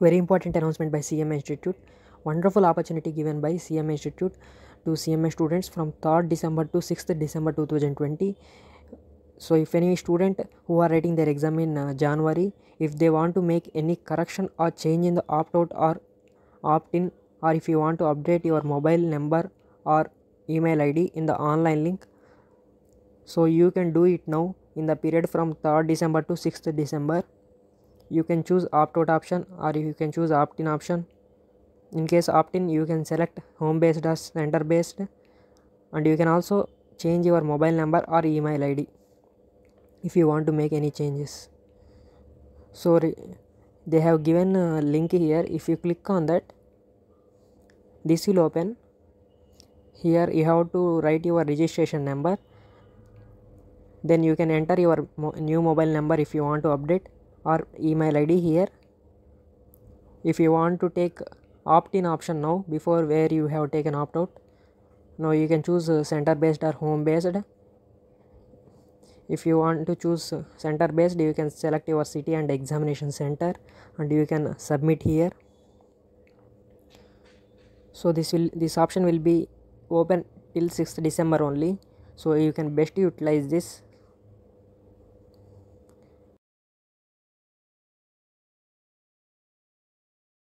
Very important announcement by CM Institute. Wonderful opportunity given by CM Institute to CMA students from 3rd December to 6th December 2020. So, if any student who are writing their exam in uh, January, if they want to make any correction or change in the opt out or opt in, or if you want to update your mobile number or email ID in the online link, so you can do it now in the period from 3rd December to 6th December you can choose opt-out option or you can choose opt-in option in case opt-in you can select home based or center based and you can also change your mobile number or email id if you want to make any changes so they have given a link here if you click on that this will open here you have to write your registration number then you can enter your mo new mobile number if you want to update or email id here if you want to take opt-in option now before where you have taken opt-out now you can choose uh, center based or home based if you want to choose uh, center based you can select your city and examination center and you can submit here so this will this option will be open till 6th december only so you can best utilize this